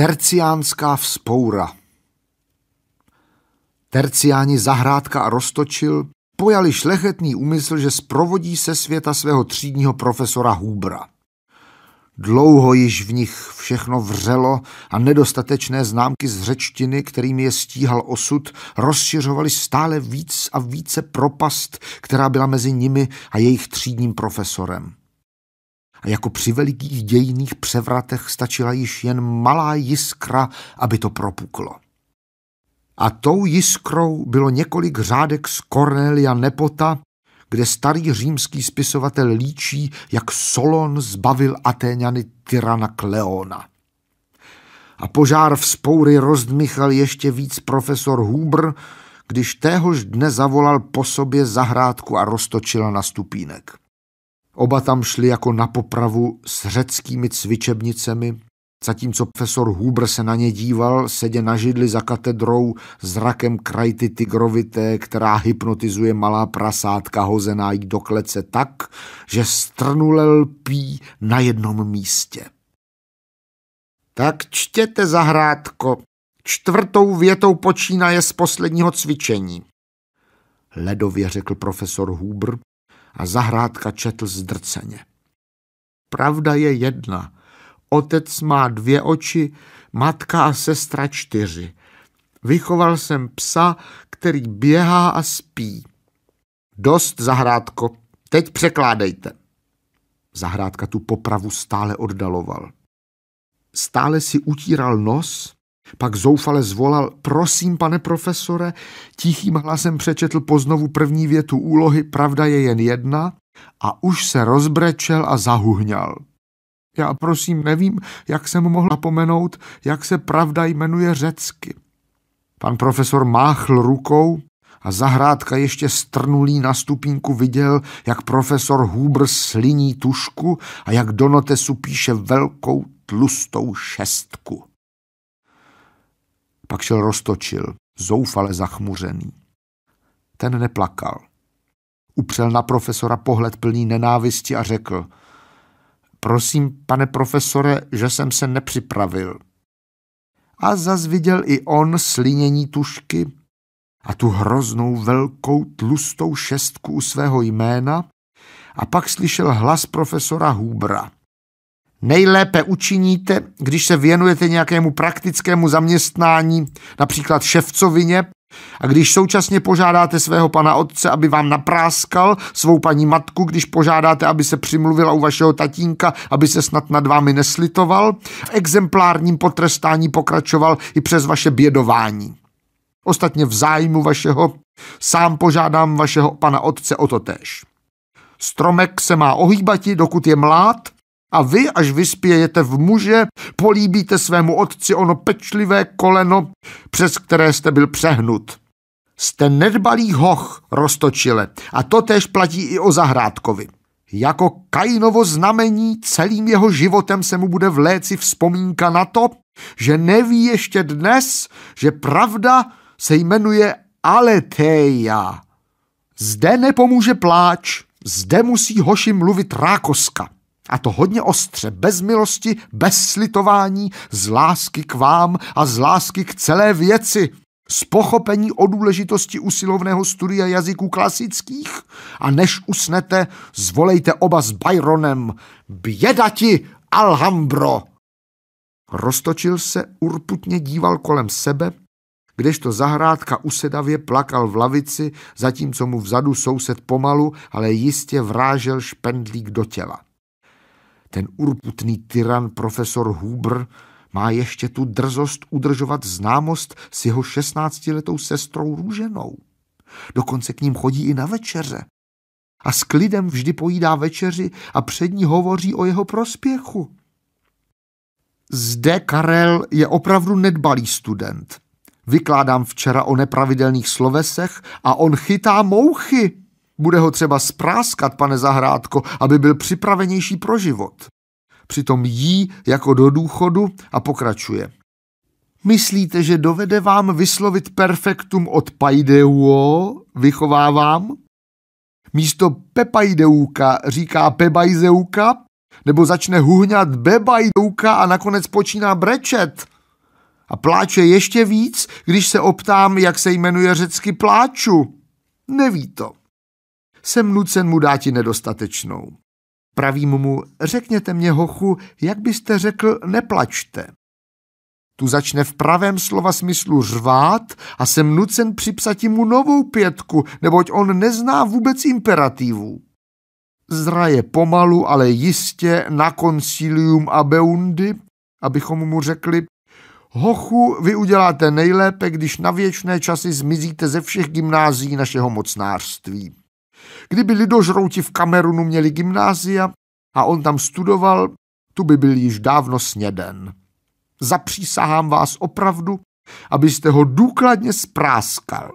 Terciánská vzpoura. Terciáni zahrádka a roztočil pojali šlechetný úmysl, že sprovodí se světa svého třídního profesora Hubra. Dlouho již v nich všechno vřelo a nedostatečné známky z řečtiny, kterými je stíhal osud, rozšiřovaly stále víc a více propast, která byla mezi nimi a jejich třídním profesorem a jako při velikých dějných převratech stačila již jen malá jiskra, aby to propuklo. A tou jiskrou bylo několik řádek z Cornelia Nepota, kde starý římský spisovatel líčí, jak Solon zbavil Atéňany tyrana Kleona. A požár vzpoury rozdmychal ještě víc profesor Huber, když téhož dne zavolal po sobě zahrádku a roztočil na stupínek. Oba tam šli jako na popravu s řeckými cvičebnicemi, zatímco profesor Huber se na ně díval, sedě na židli za katedrou s rakem krajty tygrovité, která hypnotizuje malá prasátka hozená jí do klece tak, že strnule lpí na jednom místě. Tak čtěte zahrádko. Čtvrtou větou počínaje z posledního cvičení. Ledově řekl profesor Huber a zahrádka četl zdrceně. Pravda je jedna. Otec má dvě oči, matka a sestra čtyři. Vychoval jsem psa, který běhá a spí. Dost, zahrádko, teď překládejte. Zahrádka tu popravu stále oddaloval. Stále si utíral nos pak zoufale zvolal, prosím, pane profesore, tichým hlasem přečetl poznovu první větu úlohy Pravda je jen jedna a už se rozbrečel a zahuhňal. Já prosím nevím, jak jsem mohl zapomenout, jak se pravda jmenuje řecky. Pan profesor máchl rukou a zahrádka ještě strnulý na stupínku viděl, jak profesor Huber sliní tušku a jak do notesu píše velkou tlustou šestku. Pak šel roztočil, zoufale zachmuřený. Ten neplakal. Upřel na profesora pohled plný nenávisti a řekl Prosím, pane profesore, že jsem se nepřipravil. A zas viděl i on slinění tušky a tu hroznou velkou tlustou šestku u svého jména a pak slyšel hlas profesora Hubra. Nejlépe učiníte, když se věnujete nějakému praktickému zaměstnání, například ševcovině, a když současně požádáte svého pana otce, aby vám napráskal svou paní matku, když požádáte, aby se přimluvila u vašeho tatínka, aby se snad nad vámi neslitoval, v exemplárním potrestání pokračoval i přes vaše bědování. Ostatně v zájmu vašeho sám požádám vašeho pana otce o to též. Stromek se má ohýbati, dokud je mlád, a vy, až vyspějete v muže, políbíte svému otci ono pečlivé koleno, přes které jste byl přehnut. Jste nedbalý hoch, roztočile, a to též platí i o zahrádkovi. Jako Kainovo znamení celým jeho životem se mu bude vléci vzpomínka na to, že neví ještě dnes, že pravda se jmenuje Aletheia. Zde nepomůže pláč, zde musí hoši mluvit rákoska. A to hodně ostře, bez milosti, bez slitování, z lásky k vám a z lásky k celé věci z pochopení o důležitosti usilovného studia jazyků klasických a než usnete, zvolejte oba s Byronem. Bědati Alhambro! Roztočil se, urputně díval kolem sebe, kdežto zahrádka usedavě plakal v lavici, zatímco mu vzadu soused pomalu, ale jistě vrážel špendlík do těla. Ten urputný tyran profesor Huber má ještě tu drzost udržovat známost s jeho šestnáctiletou sestrou Růženou. Dokonce k ním chodí i na večeře. A s klidem vždy pojídá večeři a před ní hovoří o jeho prospěchu. Zde Karel je opravdu nedbalý student. Vykládám včera o nepravidelných slovesech a on chytá mouchy. Bude ho třeba spráskat, pane Zahrádko, aby byl připravenější pro život. Přitom jí jako do důchodu a pokračuje. Myslíte, že dovede vám vyslovit perfektum od pajdeuo, vychovávám? Místo pepajdeuka říká pebajzeuka, nebo začne huhňat bebajdouka a nakonec počíná brečet. A pláče ještě víc, když se optám, jak se jmenuje řecky pláču. Neví to jsem nucen mu dáti nedostatečnou. Pravím mu, řekněte mě, hochu, jak byste řekl, neplačte. Tu začne v pravém slova smyslu řvát a jsem nucen připsat mu novou pětku, neboť on nezná vůbec imperativů. Zraje pomalu, ale jistě na koncilium abeundy, abychom mu řekli, hochu, vy uděláte nejlépe, když na věčné časy zmizíte ze všech gymnází našeho mocnářství. Kdyby lidožrouti v Kamerunu měli gymnázia a on tam studoval, tu by byl již dávno sněden. Zapřísahám vás opravdu, abyste ho důkladně spráskal.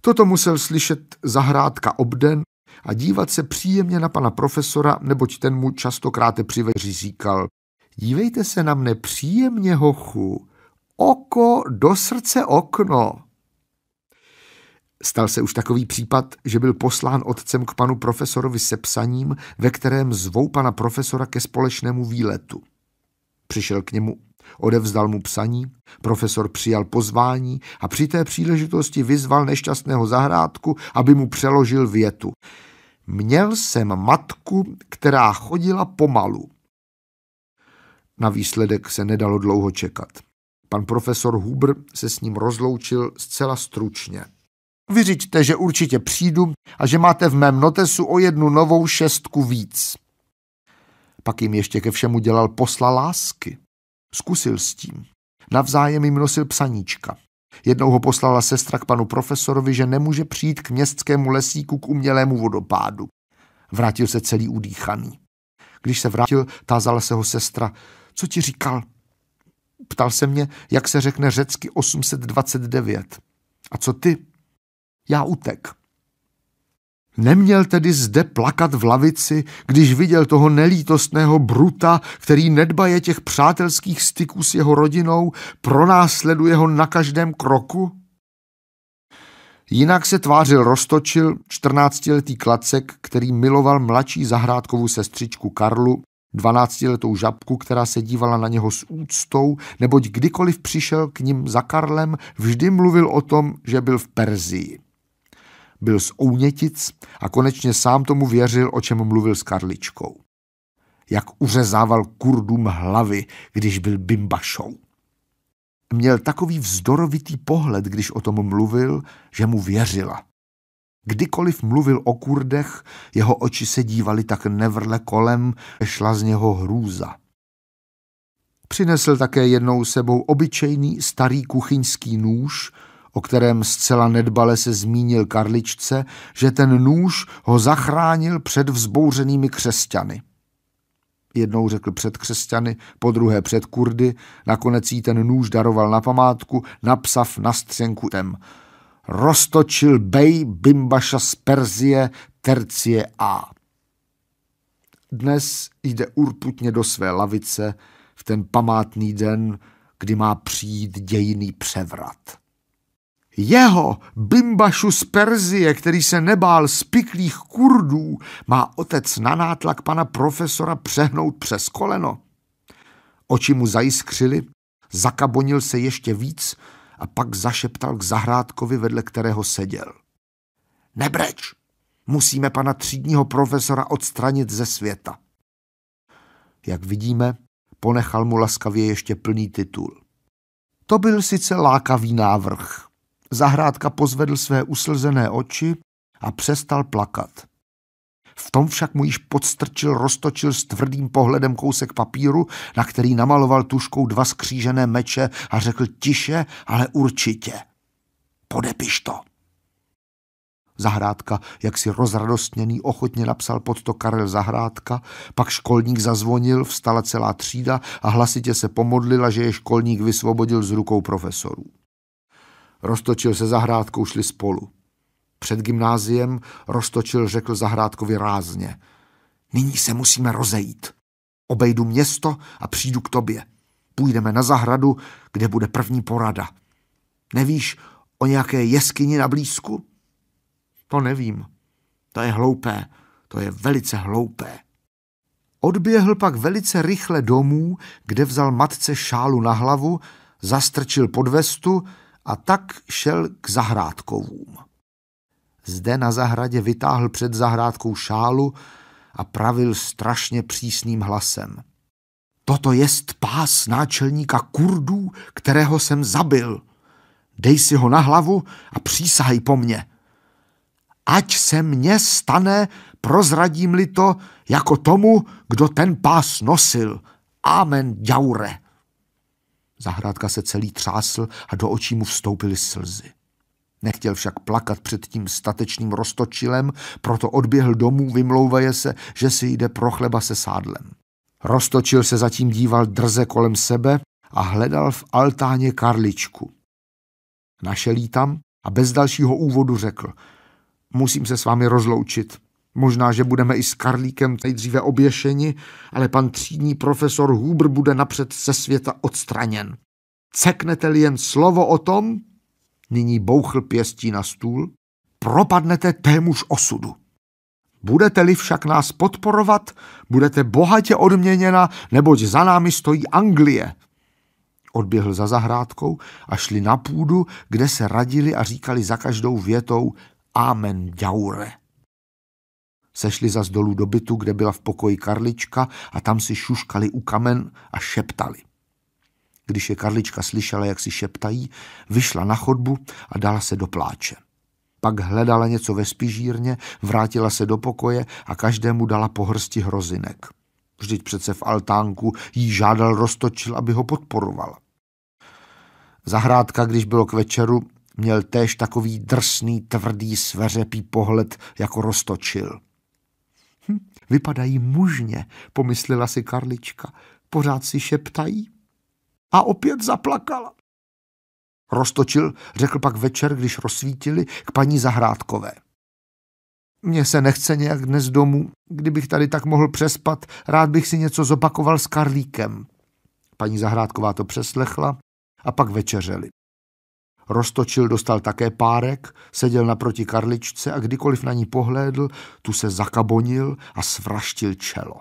Toto musel slyšet zahrádka obden a dívat se příjemně na pana profesora, neboť ten mu častokrát při veři říkal, dívejte se na mne příjemně, hochu, oko do srdce okno. Stal se už takový případ, že byl poslán otcem k panu profesorovi se psaním, ve kterém zvou pana profesora ke společnému výletu. Přišel k němu, odevzdal mu psaní, profesor přijal pozvání a při té příležitosti vyzval nešťastného zahrádku, aby mu přeložil větu. Měl jsem matku, která chodila pomalu. Na výsledek se nedalo dlouho čekat. Pan profesor Huber se s ním rozloučil zcela stručně. Vyřiďte, že určitě přijdu a že máte v mém notesu o jednu novou šestku víc. Pak jim ještě ke všemu dělal posla lásky. Zkusil s tím. Navzájem jim nosil psaníčka. Jednou ho poslala sestra k panu profesorovi, že nemůže přijít k městskému lesíku k umělému vodopádu. Vrátil se celý udýchaný. Když se vrátil, tázala se ho sestra, co ti říkal? Ptal se mě, jak se řekne řecky 829. A co ty? já utek. Neměl tedy zde plakat v lavici, když viděl toho nelítostného bruta, který nedbaje těch přátelských styků s jeho rodinou, pronásleduje ho na každém kroku? Jinak se tvářil roztočil čtrnáctiletý klacek, který miloval mladší zahrádkovou sestřičku Karlu, dvanáctiletou žabku, která se dívala na něho s úctou, neboť kdykoliv přišel k ním za Karlem, vždy mluvil o tom, že byl v Perzii byl z Ounětic a konečně sám tomu věřil, o čem mluvil s Karličkou. Jak uřezával kurdům hlavy, když byl bimbašou. Měl takový vzdorovitý pohled, když o tom mluvil, že mu věřila. Kdykoliv mluvil o kurdech, jeho oči se dívaly tak nevrle kolem, šla z něho hrůza. Přinesl také jednou sebou obyčejný starý kuchyňský nůž, o kterém zcela nedbale se zmínil Karličce, že ten nůž ho zachránil před vzbouřenými křesťany. Jednou řekl před křesťany, po druhé před kurdy, nakonec jí ten nůž daroval na památku, napsav na střenku tem. Roztočil bej Bimbaša z Perzie tercie A. Dnes jde urputně do své lavice v ten památný den, kdy má přijít dějný převrat. Jeho, Bimbašu z Perzie, který se nebál spiklých kurdů, má otec na nátlak pana profesora přehnout přes koleno. Oči mu zajskřili, zakabonil se ještě víc a pak zašeptal k zahrádkovi, vedle kterého seděl. Nebreč, musíme pana třídního profesora odstranit ze světa. Jak vidíme, ponechal mu laskavě ještě plný titul. To byl sice lákavý návrh, Zahrádka pozvedl své uslzené oči a přestal plakat. V tom však mu již podstrčil, roztočil s tvrdým pohledem kousek papíru, na který namaloval tuškou dva skřížené meče a řekl tiše, ale určitě. Podepiš to. Zahrádka, jak si rozradostněný, ochotně napsal pod to Karel Zahrádka, pak školník zazvonil, vstala celá třída a hlasitě se pomodlila, že je školník vysvobodil z rukou profesorů. Roztočil se zahrádkou, šli spolu. Před gymnáziem Roztočil řekl zahrádkovi rázně. Nyní se musíme rozejít. Obejdu město a přijdu k tobě. Půjdeme na zahradu, kde bude první porada. Nevíš o nějaké jeskyni na blízku? To nevím. To je hloupé. To je velice hloupé. Odběhl pak velice rychle domů, kde vzal matce šálu na hlavu, zastrčil vestu, a tak šel k zahrádkovům. Zde na zahradě vytáhl před zahrádkou šálu a pravil strašně přísným hlasem. Toto jest pás náčelníka Kurdů, kterého jsem zabil. Dej si ho na hlavu a přísahaj po mně. Ať se mně stane, prozradím-li to, jako tomu, kdo ten pás nosil. Amen, ďaure. Zahrádka se celý třásl a do očí mu vstoupily slzy. Nechtěl však plakat před tím statečným roztočilem, proto odběhl domů, vymlouvaje se, že si jde pro chleba se sádlem. Roztočil se zatím díval drze kolem sebe a hledal v altáně karličku. Našel jí tam a bez dalšího úvodu řekl, musím se s vámi rozloučit. Možná, že budeme i s Karlíkem nejdříve oběšeni, ale pan třídní profesor Huber bude napřed se světa odstraněn. Ceknete-li jen slovo o tom, nyní bouchl pěstí na stůl, propadnete témuž osudu. Budete-li však nás podporovat, budete bohatě odměněna, neboť za námi stojí Anglie. Odběhl za zahrádkou a šli na půdu, kde se radili a říkali za každou větou Amen, ďaure. Sešli zas dolů do bytu, kde byla v pokoji Karlička a tam si šuškali u kamen a šeptali. Když je Karlička slyšela, jak si šeptají, vyšla na chodbu a dala se do pláče. Pak hledala něco ve spižírně, vrátila se do pokoje a každému dala pohrsti hrozinek. Vždyť přece v altánku jí žádal roztočil, aby ho podporoval. Zahrádka, když bylo k večeru, měl též takový drsný, tvrdý, sveřepý pohled, jako roztočil. Hm, vypadají mužně, pomyslela si Karlička. Pořád si šeptají. A opět zaplakala. Roztočil, řekl pak večer, když rozsvítili, k paní Zahrádkové. Mně se nechce nějak dnes domů, kdybych tady tak mohl přespat, rád bych si něco zopakoval s Karlíkem. Paní Zahrádková to přeslechla a pak večeřeli. Rostočil dostal také párek, seděl naproti karličce a kdykoliv na ní pohlédl, tu se zakabonil a svraštil čelo.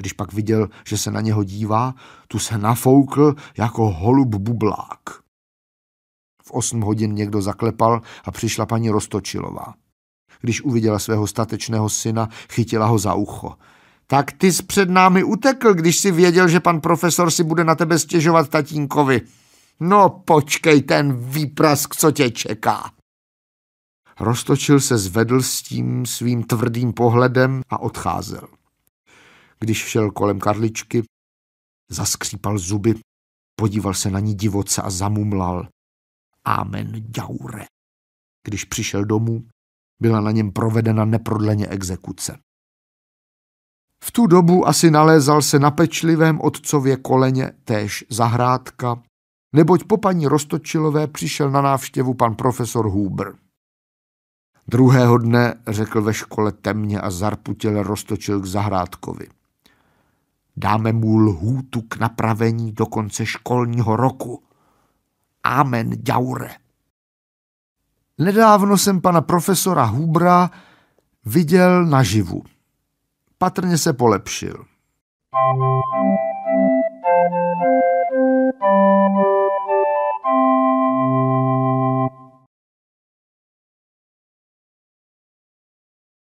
Když pak viděl, že se na něho dívá, tu se nafoukl jako holub bublák. V osm hodin někdo zaklepal a přišla paní Rostočilová. Když uviděla svého statečného syna, chytila ho za ucho. Tak ty jsi před námi utekl, když si věděl, že pan profesor si bude na tebe stěžovat tatínkovi, No počkej ten výprask, co tě čeká. Roztočil se, zvedl s tím svým tvrdým pohledem a odcházel. Když šel kolem Karličky, zaskřípal zuby, podíval se na ní divoce a zamumlal. Amen, ďaure. Když přišel domů, byla na něm provedena neprodleně exekuce. V tu dobu asi nalézal se na pečlivém otcově koleně též zahrádka, neboť po paní Rostočilové přišel na návštěvu pan profesor Huber. Druhého dne řekl ve škole temně a zarputěle Rostočil k zahrádkovi. Dáme mu lhůtu k napravení do konce školního roku. Amen, ďaure. Nedávno jsem pana profesora Hubra viděl naživu. Patrně se polepšil. Thank you.